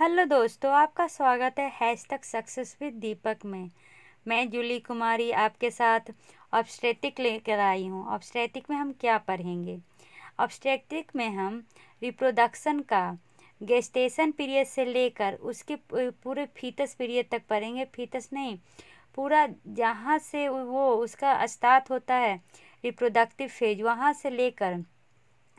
hello दोस्तों आपका स्वागत है हैश तक सक्सेस विद दीपक में मैं जूली कुमारी आपके साथ ऑब्स्ट्रेटिक लेकर आई हूँ ऑब्स्ट्रेटिक में हम क्या पढ़ेंगे ऑब्स्ट्रेटिक में हम रिप्रोडक्शन का गेस्टेशन पीरियड से लेकर उसके पूरे फीतस पीरियड तक पढ़ेंगे फीतस नहीं पूरा जहाँ से वो उसका अस्तात होता है रिप्रोडक्टिव फेज वहाँ से लेकर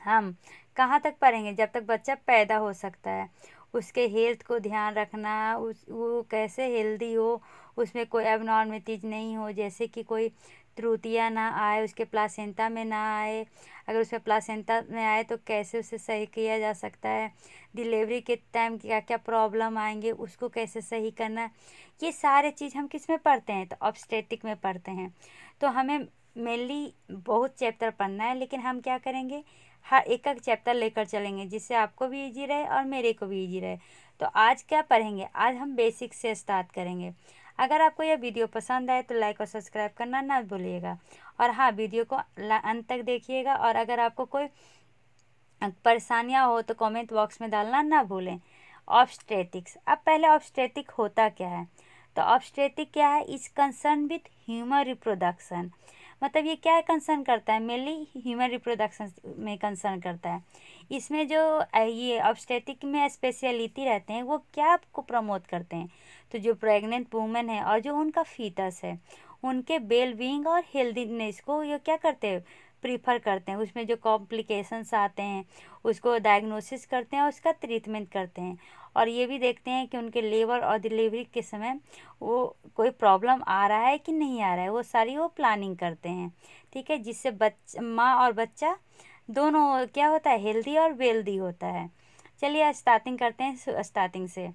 हम कहाँ तक पढ़ेंगे जब तक बच्चा पैदा हो सकता है उसके हेल्थ को ध्यान रखना उस वो कैसे हेल्दी हो उसमें कोई एबनॉर्मिटीज नहीं हो जैसे कि कोई त्रुटियाँ ना आए उसके प्लासेंटा में ना आए अगर उसमें प्लासेंटा में आए तो कैसे उसे सही किया जा सकता है डिलीवरी के टाइम क्या क्या प्रॉब्लम आएंगे उसको कैसे सही करना ये सारे चीज़ हम किस में पढ़ते हैं तो ऑब्स्टेटिक में पढ़ते हैं तो हमें मेनली बहुत चैप्टर पढ़ना है लेकिन हम क्या करेंगे हर एक एक चैप्टर लेकर चलेंगे जिससे आपको भी ईजी रहे और मेरे को भी ईजी रहे तो आज क्या पढ़ेंगे आज हम बेसिक से स्टार्ट करेंगे अगर आपको यह वीडियो पसंद आए तो लाइक और सब्सक्राइब करना ना भूलिएगा और हाँ वीडियो को अंत तक देखिएगा और अगर आपको कोई परेशानियाँ हो तो कमेंट बॉक्स में डालना ना भूलें ऑब्स्ट्रेटिक्स अब पहले ऑप्स्टेटिक होता क्या है तो ऑब्स्ट्रेटिक क्या है is concern with human reproduction मतलब ये क्या कंसर्न करता है मेनली ह्यूमन रिप्रोडक्शन में कंसर्न करता है इसमें जो ये ऑब्स्टेटिक में स्पेशलिटी रहते हैं वो क्या आपको प्रमोट करते हैं तो जो प्रेग्नेंट वूमेन है और जो उनका फीटस है उनके बेल बींग और हेल्दीनेस को ये क्या करते हैं प्रीफर करते हैं उसमें जो कॉम्प्लिकेशंस आते हैं उसको डायग्नोसिस करते हैं और उसका ट्रीटमेंट करते हैं और ये भी देखते हैं कि उनके लेबर और डिलीवरी के समय वो कोई प्रॉब्लम आ रहा है कि नहीं आ रहा है वो सारी वो प्लानिंग करते हैं ठीक है जिससे बच माँ और बच्चा दोनों क्या होता है हेल्दी और वेल्दी होता है चलिए स्टार्टिंग करते हैं स्टार्टिंग से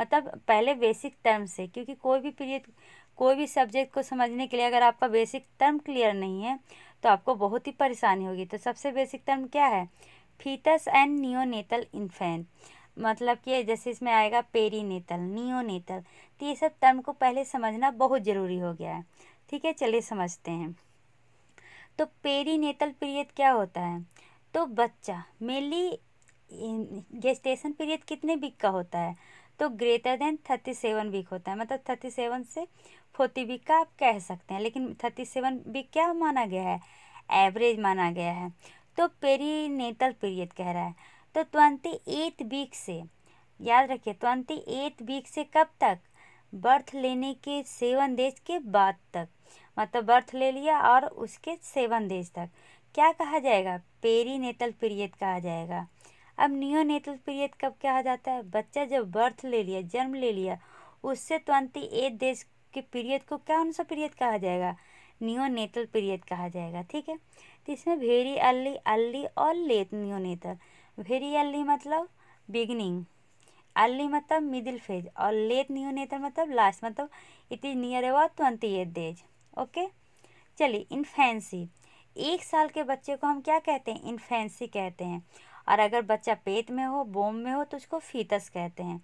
मतलब पहले बेसिक टर्म से क्योंकि कोई भी पीरियड कोई भी सब्जेक्ट को समझने के लिए अगर आपका बेसिक टर्म क्लियर नहीं है तो आपको बहुत ही परेशानी होगी तो सबसे बेसिक टर्म क्या है फीटस एंड नियोनेटल इन्फेंट मतलब कि जैसे इसमें आएगा पेरीनेटल नियोनेटल तो ये सब टर्म को पहले समझना बहुत ज़रूरी हो गया है ठीक है चलिए समझते हैं तो पेरीनेटल पीरियड क्या होता है तो बच्चा मेनली गेस्टेशन पीरियड कितने वीक का होता है तो greater than thirty seven week होता है मतलब थर्टी सेवन से फोर्टी वीक का आप कह सकते हैं लेकिन थर्टी सेवन वीक क्या माना गया है एवरेज माना गया है तो पेरीनेटल पीरियड कह रहा है तो ट्वेंटी एट वीक से याद रखिए ट्वेंटी एट वीक से कब तक बर्थ लेने के सेवन डेज के बाद तक मतलब बर्थ ले लिया और उसके सेवन डेज तक क्या कहा जाएगा पेरीनेटल पीरियड कहा जाएगा अब नेतल पीरियड कब कहा जाता है बच्चा जब बर्थ ले लिया जन्म ले लिया उससे तुरंत तो एक देश के पीरियड को क्या उनसे पीरियड कहा जाएगा नेतल पीरियड कहा जाएगा ठीक है तो इसमें भेरी अली अली और लेट नेतल भेरी अली मतलब बिगनिंग अली मतलब मिडिल फेज और लेट नियोनेटल मतलब लास्ट मतलब it is near about twenty eight days okay चलिए इन्फेंसी एक साल के बच्चे को हम क्या कहते हैं इन्फेंसी कहते हैं और अगर बच्चा पेट में हो बोम में हो तो उसको फीतस कहते हैं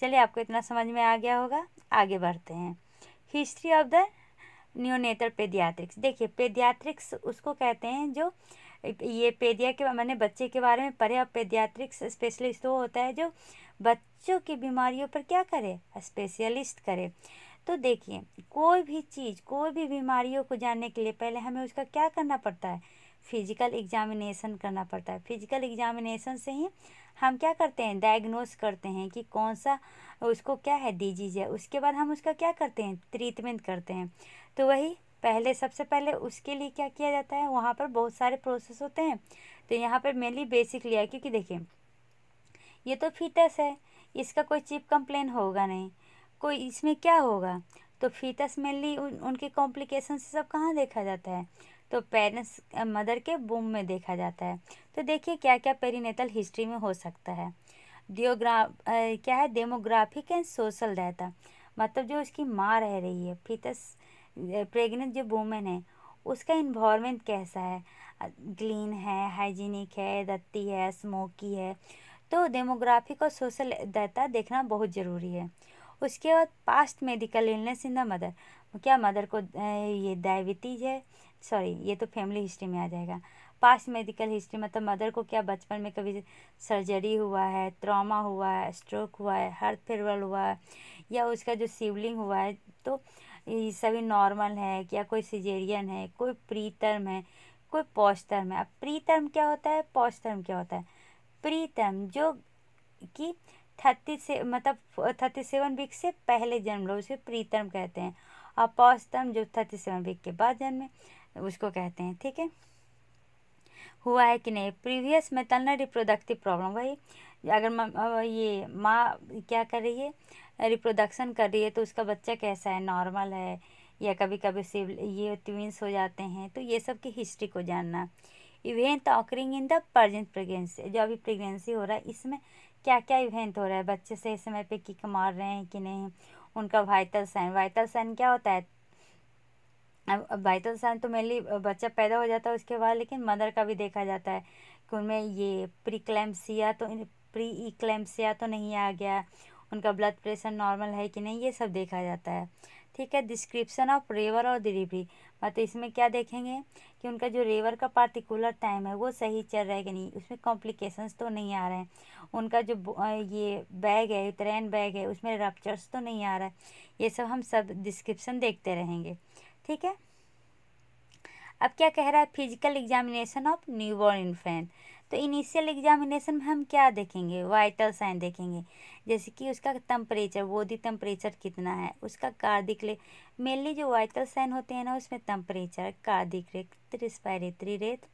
चलिए आपको इतना समझ में आ गया होगा आगे बढ़ते हैं history of the neonatal paediatrics देखिए पेडियाट्रिक्स उसको कहते हैं जो ये पेडिया के मैंने बच्चे के बारे में पढ़े और पेडियाट्रिक्स स्पेशलिस्ट वो होता है जो बच्चों की बीमारियों पर क्या करे स्पेशलिस्ट करे तो देखिए कोई भी चीज़ कोई भी बीमारियों को जानने के लिए पहले हमें उसका क्या करना पड़ता है फिज़िकल एग्जामिनेशन करना पड़ता है फिज़िकल एग्जामिनेशन से ही हम क्या करते हैं डायग्नोस करते हैं कि कौन सा उसको क्या है डिजीज़ है उसके बाद हम उसका क्या करते हैं ट्रीटमेंट करते हैं तो वही पहले सबसे पहले उसके लिए क्या किया जाता है वहाँ पर बहुत सारे प्रोसेस होते हैं तो यहाँ पर मेनली बेसिक लिया क्योंकि देखिए ये तो फीटस है इसका कोई चिप कंप्लेन होगा नहीं कोई इसमें क्या होगा तो फीटस मेनली उन, उनके कॉम्प्लिकेशन से सब कहाँ देखा जाता है तो पेरेंट्स मदर के बूम में देखा जाता है तो देखिए क्या क्या पेरीनेटल हिस्ट्री में हो सकता है डियोग्रा क्या है डेमोग्राफिक एंड सोशल डाटा मतलब जो उसकी माँ रह रही है फीतस प्रेग्नेंट जो वूमेन है उसका इन्वामेंट कैसा है क्लीन है हाइजीनिक है रत्ती है स्मोकी है तो डेमोग्राफिक और सोशल डाटा देखना बहुत ज़रूरी है उसके बाद past medical illness in the mother क्या मदर को ये डायबिटीज़ है सॉरी ये तो फैमिली हिस्ट्री में आ जाएगा पास्ट मेडिकल हिस्ट्री मतलब मदर को क्या बचपन में कभी सर्जरी हुआ है ट्रॉमा हुआ है स्ट्रोक हुआ है हार्ट फेरवल हुआ है या उसका जो सिबलिंग हुआ है तो ये सभी नॉर्मल है क्या कोई सिजेरियन है कोई प्री टर्म है कोई पोस्ट टर्म है अब प्री टर्म क्या होता है पोस्ट टर्म क्या होता है प्री टर्म जो कि थर्टी से मतलब थर्टी सेवन वीक से पहले जन्म लो उसे प्री टर्म कहते हैं और पोस्ट टर्म जो थर्टी सेवन वीक के बाद जन्मे उसको कहते हैं ठीक है हुआ है कि नहीं प्रीवियस में तलना रिप्रोडक्टिव प्रॉब्लम वही अगर मा, ये माँ क्या कर रही है रिप्रोडक्शन कर रही है तो उसका बच्चा कैसा है नॉर्मल है या कभी कभी सिव ये ट्विंस हो जाते हैं तो ये सब की हिस्ट्री को जानना event occurring in the present pregnancy जो अभी प्रेगनेंसी हो रहा है इसमें क्या क्या इवेंट हो रहा है बच्चे सही समय पे किक मार रहे हैं कि नहीं उनका वाइटल साइन वाइटल साइन क्या होता है बाई साल तो मेनली बच्चा पैदा हो जाता है उसके बाद लेकिन मदर का भी देखा जाता है कि उनमें ये प्री प्रिक्लेम्सिया तो प्री ई इक्लेम्सिया तो नहीं आ गया उनका ब्लड प्रेशर नॉर्मल है कि नहीं ये सब देखा जाता है ठीक है डिस्क्रिप्शन ऑफ रेवर और डिलीवरी मतलब इसमें क्या देखेंगे कि उनका जो रेवर का पार्टिकुलर टाइम है वो सही चल रहा है कि नहीं उसमें कॉम्प्लिकेशंस तो नहीं आ रहे हैं उनका जो ये बैग है ट्रेन बैग है उसमें रपच्चर्स तो नहीं आ रहा है ये सब हम सब डिस्क्रिप्शन देखते रहेंगे ठीक है अब क्या कह रहा है physical examination of newborn infant तो इनिशियल एग्जामिनेशन में हम क्या देखेंगे वाइटल साइन देखेंगे जैसे कि उसका टम्परेचर बॉडी टेम्परेचर कितना है उसका कार्डिक रेट मेनली जो वाइटल साइन होते हैं ना उसमें temperature cardiac rate respiratory rate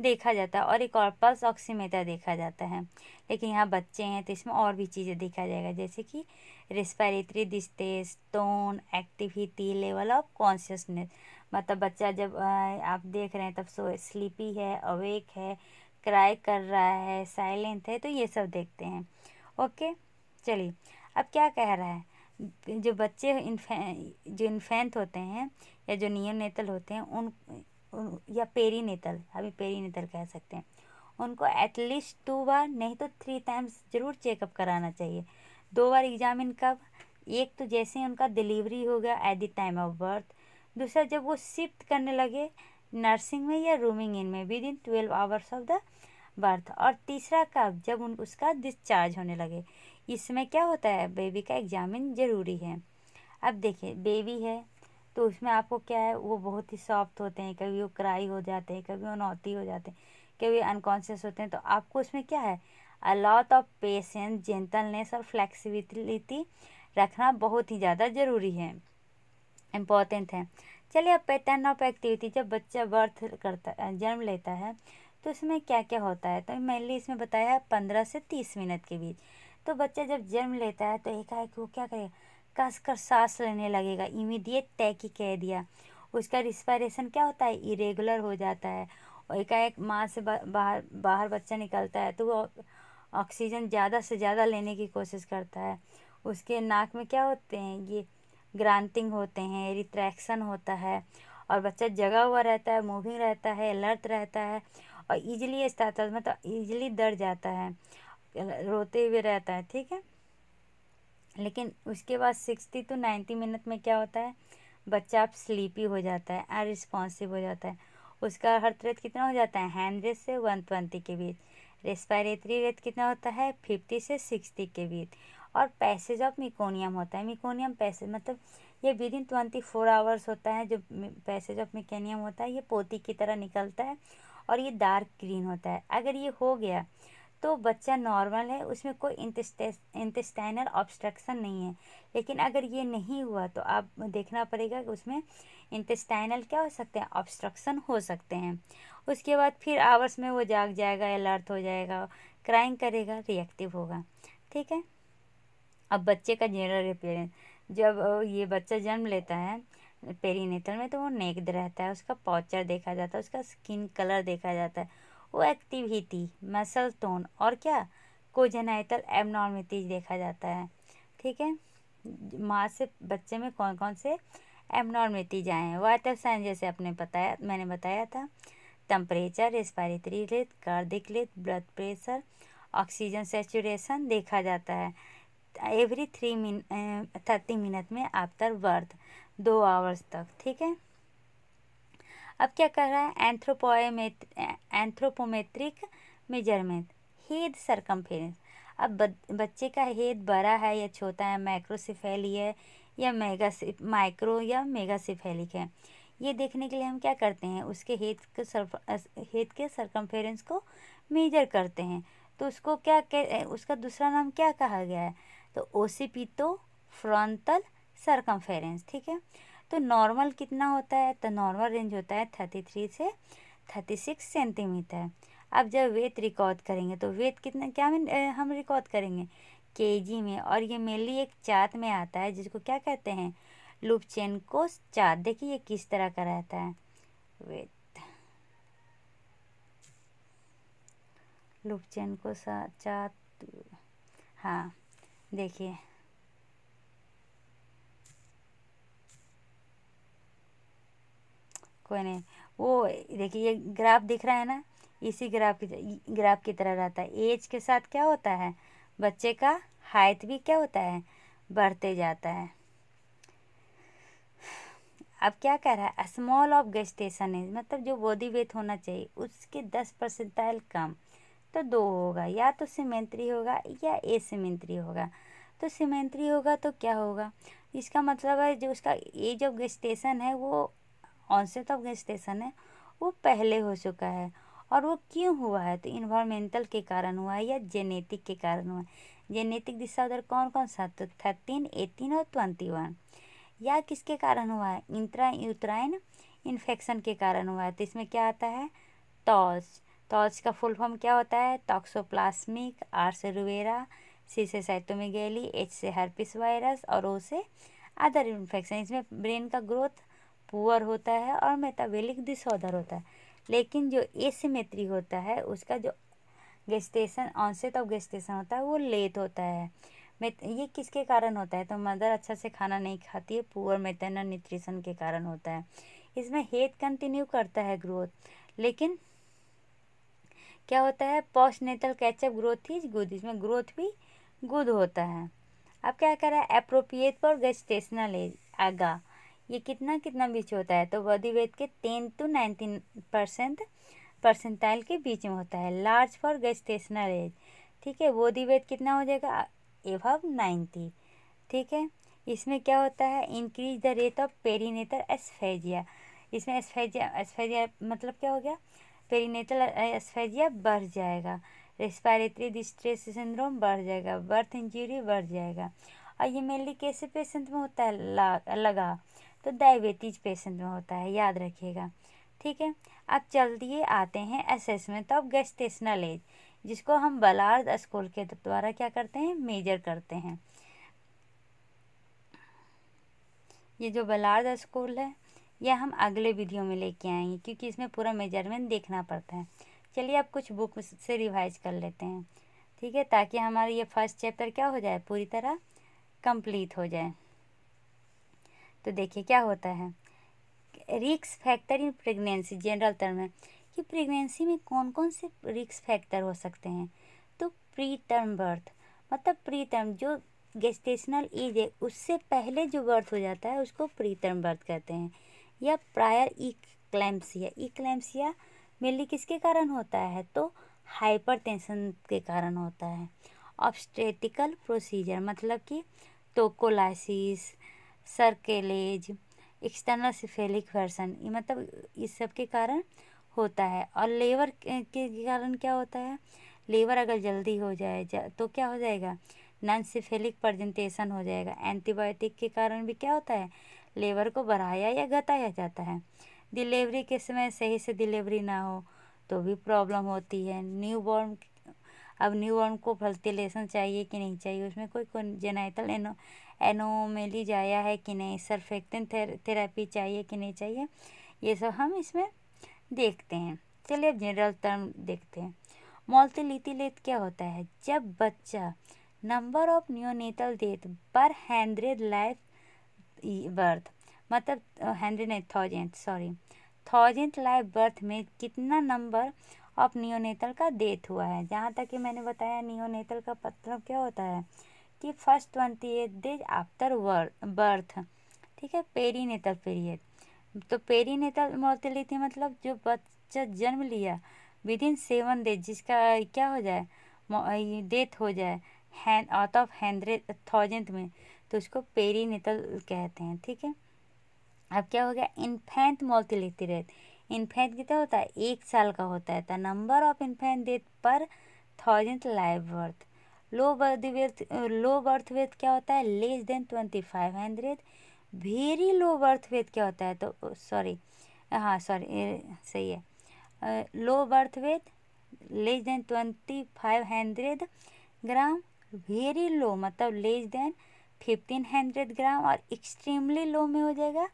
देखा जाता है और एक और पल्स ऑक्सीमीटर देखा जाता है लेकिन यहाँ बच्चे हैं तो इसमें और भी चीज़ें देखा जाएगा जैसे कि respiratory distress tone activity level of consciousness मतलब बच्चा जब आप देख रहे हैं तब सो स्लीपी है अवेक है क्राई कर रहा है साइलेंट है तो ये सब देखते हैं ओके चलिए अब क्या कह रहा है जो बच्चे इन्फे जो इन्फेंट होते हैं या जो नेतल होते हैं उन, या पेरी नेतल अभी पेरी नेतल कह सकते हैं उनको एटलीस्ट टू बार नहीं तो थ्री टाइम्स ज़रूर चेकअप कराना चाहिए दो बार एग्ज़ामिन कब एक तो जैसे ही उनका डिलीवरी हो गया at the time of birth दूसरा जब वो शिफ्ट करने लगे नर्सिंग में या रूमिंग इन में within twelve hours of the birth और तीसरा कब जब उन उसका डिस्चार्ज होने लगे इसमें क्या होता है बेबी का एग्जामिन ज़रूरी है अब देखिए बेबी है तो उसमें आपको क्या है वो बहुत ही सॉफ्ट होते हैं कभी वो क्राई हो जाते हैं कभी वो नौती हो जाते हैं कभी अनकॉन्शियस होते हैं तो आपको उसमें क्या है a lot of patience gentleness और फ्लैक्सीबिलिटी रखना बहुत ही ज़्यादा ज़रूरी है इम्पॉर्टेंट है चलिए अब पैटर्न ऑफ एक्टिविटी जब बच्चा बर्थ करता जन्म लेता है तो इसमें क्या क्या होता है तो मेनली इसमें बताया है पंद्रह से तीस मिनट के बीच तो बच्चा जब जन्म लेता है तो एक आए वो क्या करेगा कस कर सांस लेने लगेगा इमीडिएट तय की कह दिया उसका रिस्पायरेशन क्या होता है इरेगुलर हो जाता है और एकाएक माँ से बाहर बाहर बच्चा निकलता है तो वो ऑक्सीजन ज़्यादा से ज़्यादा लेने की कोशिश करता है उसके नाक में क्या होते हैं ये ग्रांटिंग होते हैं रिट्रैक्शन होता है और बच्चा जगा हुआ रहता है मूविंग रहता है अलर्ट रहता है और इजीली इस्तातल मतलब तो ईजिली डर जाता है रोते हुए रहता है ठीक है लेकिन उसके बाद सिक्सटी टू नाइन्टी मिनट में क्या होता है बच्चा अब स्लीपी हो जाता है अनरिस्पॉन्सिव हो जाता है उसका हर तरह कितना हो जाता है हंड्रेड से वन ट्वेंटी के बीच रेस्पायरेटरी रेट कितना होता है फिफ्टी से सिक्सटी के बीच और पैसेज ऑफ मिकोनियम होता है मिकोनियम पैसेज मतलब ये within twenty four hours होता है जो पैसेज ऑफ मिकेनियम होता है ये पोती की तरह निकलता है और ये डार्क ग्रीन होता है अगर ये हो गया तो बच्चा नॉर्मल है उसमें कोई इंटेस्टाइनल ऑब्स्ट्रक्शन नहीं है लेकिन अगर ये नहीं हुआ तो आप देखना पड़ेगा कि उसमें इंटेस्टाइनल क्या हो सकते हैं ऑब्स्ट्रक्शन हो सकते हैं उसके बाद फिर आवर्स में वो जाग जाएगा अलर्ट हो जाएगा क्राइंग करेगा रिएक्टिव होगा ठीक है अब बच्चे का जनरल अपेयरेंस जब ये बच्चा जन्म लेता है पेरीनेटल में तो वो नेक्ड रहता है उसका पॉचर देखा जाता है उसका स्किन कलर देखा जाता है वो एक्टिव ही थी मसल टोन और क्या कोजेनाइटल एबनॉर्मिटीज देखा जाता है ठीक है माँ से बच्चे में कौन कौन से एबनॉर्मिटीज आए हैं वाटर साइन जैसे आपने बताया मैंने बताया था temperature respiratory rate cardiac rate blood pressure oxygen saturation देखा जाता है every three min thirty minute में आफ्टर बर्थ दो आवर्स तक ठीक है अब क्या कर रहा है anthropometric anthropometric measurement head circumference अब बच्चे का हेड बड़ा है या छोटा है माइक्रोसिफेली है या मेगा माइक्रो या मेगासिफेलिक है ये देखने के लिए हम क्या करते हैं उसके हेड के हेड के सरकमफेरेंस को मेजर करते हैं तो उसको क्या कह उसका दूसरा नाम क्या कहा गया है तो ओसीपी तो फ्रंटल सरकमफेरेंस ठीक है तो नॉर्मल कितना होता है तो नॉर्मल रेंज होता है थर्टी थ्री से थर्टी सिक्स सेंटीमीटर अब जब वेट रिकॉर्ड करेंगे तो वेट कितना क्या हम रिकॉर्ड करेंगे के में और ये मेनली एक चार्ट में आता है जिसको क्या कहते हैं लूप चेन को चार्ट देखिए ये किस तरह का रहता है वेट लुपचैन को सा चार हाँ देखिए कोई नहीं वो देखिए ये ग्राफ दिख रहा है ना इसी ग्राफ की ग्राफ की तरह रहता है एज के साथ क्या होता है बच्चे का हाइट भी क्या होता है बढ़ते जाता है अब क्या कह रहा है स्मॉल ऑफ गेस्टेशन एज मतलब जो बॉडी वेट होना चाहिए उसके दस परसेंटाइल कम तो दो होगा या तो सीमेंट्री होगा या ए सीमेंट्री होगा तो सीमेंट्री होगा तो क्या होगा इसका मतलब है जो उसका एज ऑफ गेस्टेशन है वो ऑनसेट तो स्टेशन है वो पहले हो चुका है और वो क्यों हुआ है तो इन्वायरमेंटल के कारण हुआ है या जेनेटिक के कारण हुआ है जेनेटिक दिशा उधर कौन कौन सा तो थर्टीन एटीन और ट्वेंटी वन या किसके कारण हुआ है इंतरा यूतराइन इन्फेक्शन के कारण हुआ है तो इसमें क्या आता है टॉर्च टॉर्च का फुल फॉर्म क्या होता है टॉक्सोप्लास्मिक आर से रुबेरा सी से साइटोमिगेली एच से हर्पिस वायरस और ओ से अदर इन्फेक्शन इसमें ब्रेन का ग्रोथ पुअर होता है और मेटाबॉलिक डिसऑर्डर होता है लेकिन जो एसिमेट्री होता है उसका जो गेस्टेशन ऑनसेट ऑफ गेस्टेशन होता है वो लेट होता है ये किसके कारण होता है तो मदर अच्छा से खाना नहीं खाती है पुअर मेटर्नल न्यूट्रिशन के कारण होता है इसमें हेट कंटिन्यू करता है ग्रोथ लेकिन क्या होता है post natal catch up growth is good इसमें ग्रोथ भी गुड होता है अब क्या कह रहा है अप्रोप्रिएट फॉर गेस्टेशनल एज आगा ये कितना कितना बीच होता है तो बॉडी वेट के ten to nineteen percent percentile के बीच में होता है लार्ज फॉर गेस्टेशनल एज ठीक है बॉडी वेट कितना हो जाएगा एव नाइन्टी ठीक है इसमें क्या होता है increase the rate of perinatal asphyxia इसमें एस्फेजिया एस्फेजिया मतलब क्या हो गया पेरीनेटल एस्फेजिया बढ़ जाएगा रेस्पायरेटरी डिस्ट्रेस सिंड्रोम बढ़ जाएगा बर्थ इंजरी बढ़ जाएगा और ये मेनली कैसे पेशेंट में होता है लगा तो डायबिटीज पेशेंट में होता है याद रखिएगा ठीक है अब चलिए आते हैं असेसमेंट ऑफ गेस्टेशनल एज जिसको हम बलार्ड स्कूल के द्वारा क्या करते हैं मेजर करते हैं ये जो बलार्ड स्कूल है यह हम अगले वीडियो में लेके आएंगे क्योंकि इसमें पूरा मेजरमेंट देखना पड़ता है चलिए अब कुछ बुक से रिवाइज कर लेते हैं ठीक है ताकि हमारा ये फर्स्ट चैप्टर क्या हो जाए पूरी तरह कंप्लीट हो जाए तो देखिए क्या होता है रिक्स factor in pregnancy general term है कि प्रेगनेंसी में कौन कौन से रिक्स फैक्टर हो सकते हैं तो प्री टर्म बर्थ मतलब प्री टर्म जो गेस्टेशनल एज है उससे पहले जो बर्थ हो जाता है उसको प्री टर्म बर्थ कहते हैं या प्रायर ई क्लैम्सिया ई क्लैम्सिया मेनली किसके कारण होता है तो हाइपरटेंशन के कारण होता है ऑब्स्टेटिकल प्रोसीजर मतलब कि tocolysis cerclage external cephalic version ये मतलब इस सब के कारण होता है और लेवर के कारण क्या होता है लेवर अगर जल्दी हो जाए जा, तो क्या हो जाएगा नॉन सिफेलिक प्रजेंटेशन हो जाएगा एंटीबायोटिक के कारण भी क्या होता है लेवर को बढ़ाया या घटाया जाता है डिलीवरी के समय सही से डिलीवरी ना हो तो भी प्रॉब्लम होती है न्यू बॉर्न अब न्यूबॉर्न को फल्तिलेशन चाहिए कि नहीं चाहिए उसमें कोई जेनाइटल एनो एनोमेली जाया है कि नहीं सरफेक्टिन थेर, चाहिए कि नहीं चाहिए ये सब हम इसमें देखते हैं चलिए अब जनरल टर्म देखते हैं मोल्टिलिटिलेट क्या होता है जब बच्चा number of neonatal death per hundred life birth मतलब hundred thousand sorry thousand life birth में कितना नंबर ऑफ नियोनेतल का डेथ हुआ है जहाँ तक कि मैंने बताया नियोनेतल का मतलब क्या होता है कि first twenty eight days after birth ठीक है पेरी नेतल पीरियड तो पेरी नेतल मोर्टिलिटी मतलब जो बच्चा जन्म लिया विद इन सेवन डेज जिसका क्या हो जाए डेथ हो जाए hand out of hundred thousand में तो उसको पेरी नेतल कहते हैं ठीक है अब क्या हो गया इन्फेंट मोर्टिलिटी रेट इन्फेंट कितना होता है एक साल का होता है the number of infant death per thousand live birth low birth weight low birth weight क्या होता है less than twenty five hundred very low birth weight क्या होता है तो सॉरी हाँ सॉरी सही है low birth weight less than twenty five hundred gram very low मतलब less than fifteen hundred gram और एक्सट्रीमली लो में हो जाएगा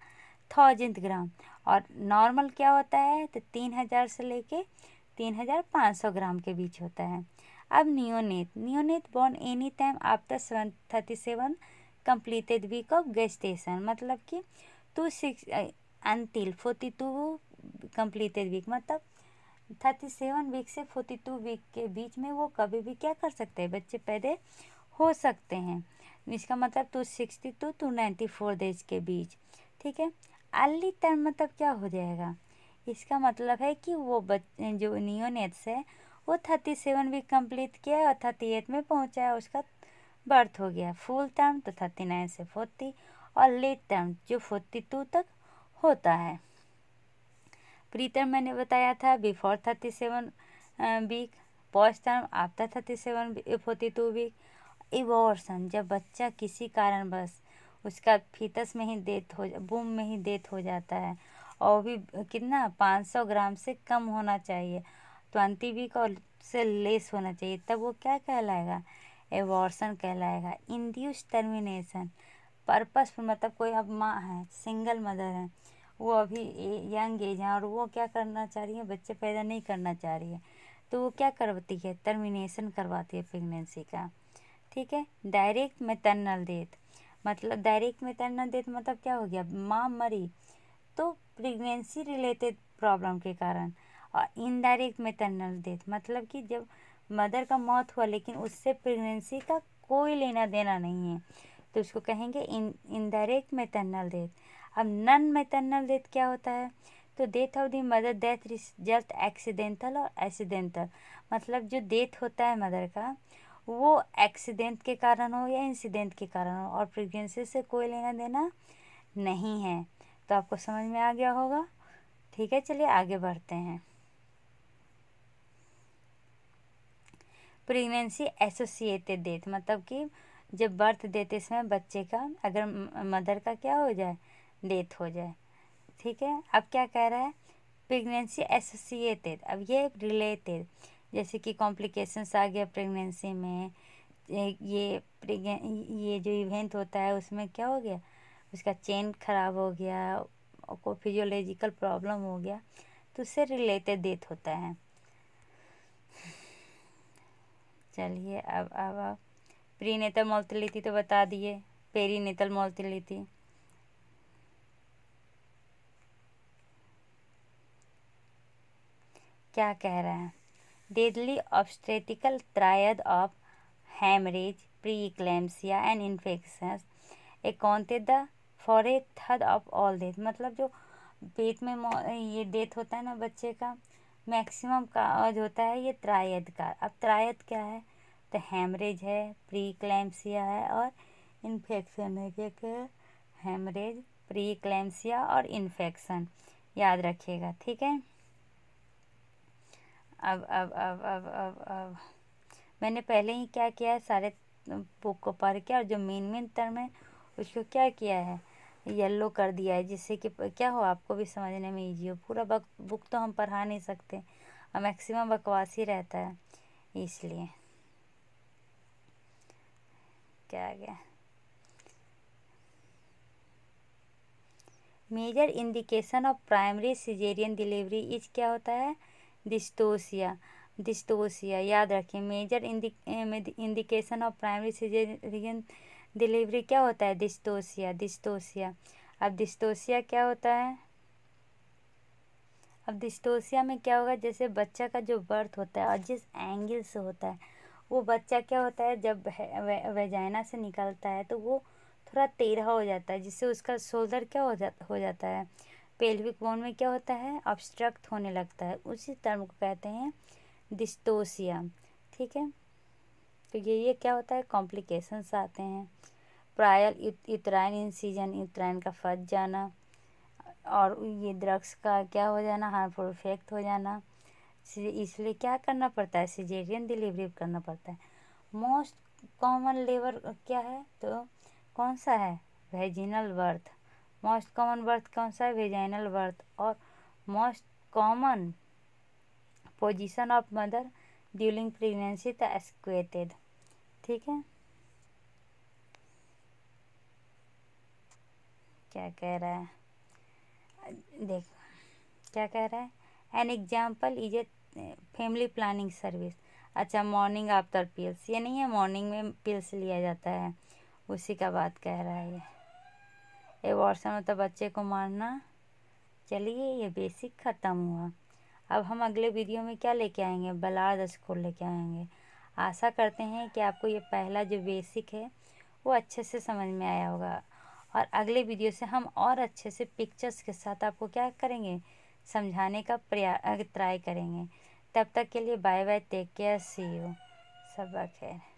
थाउजेंड ग्राम और नॉर्मल क्या होता है तो तीन हज़ार से लेके तीन हज़ार पाँच सौ ग्राम के बीच होता है अब neonate neonate born any time after seven thirty seven completed week of gestation मतलब कि to six until forty two completed week मतलब थर्टी सेवन वीक से फोर्टी टू वीक के बीच में वो कभी भी क्या कर सकते हैं बच्चे पैदे हो सकते हैं इसका मतलब two sixty to two ninety four days के बीच ठीक है अली तर मतलब क्या हो जाएगा इसका मतलब है कि वो बच जो नियोनेट्स है वो थर्टी सेवन वीक कम्प्लीट किया है और थर्टी एट में पहुंचा है उसका बर्थ हो गया फुल टर्म तो थर्टी नाइन से फोर्टी और लेट टर्म जो फोर्टी टू तक होता है प्री टर्म मैंने बताया था before thirty seven week post term after thirty seven forty two week abortion जब बच्चा किसी कारणवश उसका फीतस में ही डेथ हो बूम में ही डेथ हो जाता है और भी कितना पाँच सौ ग्राम से कम होना चाहिए ट्वेंटी वी और से लेस होना चाहिए तब वो क्या कहलाएगा एवॉर्सन कहलाएगा इंड्यूस टर्मिनेशन पर मतलब कोई अब माँ है सिंगल मदर है वो अभी यंग एज है और वो क्या करना चाह रही है बच्चे पैदा नहीं करना चाह रही है तो वो क्या करवाती है टर्मिनेशन करवाती है प्रेगनेंसी का ठीक है डायरेक्ट मेटर्नल डेथ मतलब डायरेक्ट मेटरनल डेथ तो मतलब क्या हो गया माँ मरी तो प्रेगनेंसी रिलेटेड प्रॉब्लम के कारण और इनडायरेक्ट मेटरनल डेथ मतलब कि जब मदर का मौत हुआ लेकिन उससे प्रेगनेंसी का कोई लेना देना नहीं है तो उसको कहेंगे इन इनडायरेक्ट मेटरनल डेथ अब नन मेटरनल डेथ क्या होता है तो death of the mother death result accidental और एक्सीडेंटल मतलब जो डेथ होता है मदर का वो एक्सीडेंट के कारण हो या इंसिडेंट के कारण हो और प्रेगनेंसी से कोई लेना देना नहीं है तो आपको समझ में आ गया होगा ठीक है चलिए आगे बढ़ते हैं प्रेगनेंसी एसोसिएटेड डेथ मतलब कि जब बर्थ देते समय बच्चे का अगर मदर का क्या हो जाए डेथ हो जाए ठीक है अब क्या कह रहा है प्रेगनेंसी एसोसिएटेड अब ये रिलेटेड जैसे कि कॉम्प्लिकेशंस आ गया प्रेगनेंसी में ये ये जो इवेंट होता है उसमें क्या हो गया उसका चेन खराब हो गया को फिजियोलॉजिकल प्रॉब्लम हो गया तो उससे रिलेटेड डेथ होता है चलिए अब अब आप प्री नेतल मोलतिलिटी तो बता दिए पेरी नेतल मोलतिलिटी क्या कह रहे हैं obstetrical triad of haemorrhage preeclampsia and infection accounted the for a third of all death मतलब जो पेट में ये डेथ होता है ना बच्चे का मैक्सिमम काज होता है ये त्रायद का अब त्रायद क्या है तो हेमरेज है प्री क्लैम्सिया है और इन्फेक्शन है क्या क्या हेमरेज प्री क्लैम्सिया और इन्फेक्शन याद रखिएगा ठीक है अब अब अब अब अब अब मैंने पहले ही क्या किया है सारे बुक को पढ़ के और जो मेन मेन टर्म है उसको क्या किया है येलो कर दिया है जिससे कि क्या हो आपको भी समझने में ईजी हो पूरा बक बुक तो हम पढ़ा नहीं सकते और मैक्सिमम बकवास ही रहता है इसलिए क्या आ गया major indication of primary caesarean delivery is क्या होता है डिस्टोसिया डिस्टोसिया याद रखें major indication of primary caesarean delivery क्या होता है डिस्टोसिया डिस्टोसिया अब डिस्टोसिया क्या होता है अब डिस्टोसिया में क्या होगा जैसे बच्चा का जो बर्थ होता है और जिस एंगल से होता है वो बच्चा क्या होता है जब वेजाइना से निकलता है तो वो थोड़ा टेढ़ा हो जाता है जिससे उसका शोल्डर क्या हो जा हो जाता है पेल्विक बोन में क्या होता है ऑब्स्ट्रक्ट होने लगता है उसी टर्म को कहते हैं डिस्टोसिया ठीक है तो ये ये क्या होता है कॉम्प्लिकेशंस आते हैं प्रायल इतराइन इंसीजन इतराइन का फट जाना और ये ड्रग्स का क्या हो जाना हार्मफुल इफेक्ट हो जाना इसलिए क्या करना पड़ता है सिजेरियन डिलीवरी करना पड़ता है मोस्ट कॉमन लेबर क्या है तो कौन सा है vaginal birth most common birth कौन सा है वेजाइनल बर्थ और most common position of mother during pregnancy the ठीक है क्या कह रहा है देख क्या कह रहा है an example is a family planning service अच्छा मॉर्निंग आफ्टर पिल्स ये नहीं है मॉर्निंग में पिल्स लिया जाता है उसी का बात कह रहा है ये एबॉर्शन तो बच्चे को मारना चलिए ये बेसिक ख़त्म हुआ अब हम अगले वीडियो में क्या लेके आएंगे बलाद स्कूल लेके आएंगे आशा करते हैं कि आपको ये पहला जो बेसिक है वो अच्छे से समझ में आया होगा और अगले वीडियो से हम और अच्छे से पिक्चर्स के साथ आपको क्या करेंगे समझाने का प्रया ट्राई करेंगे तब तक के लिए bye bye take care see you सब खैर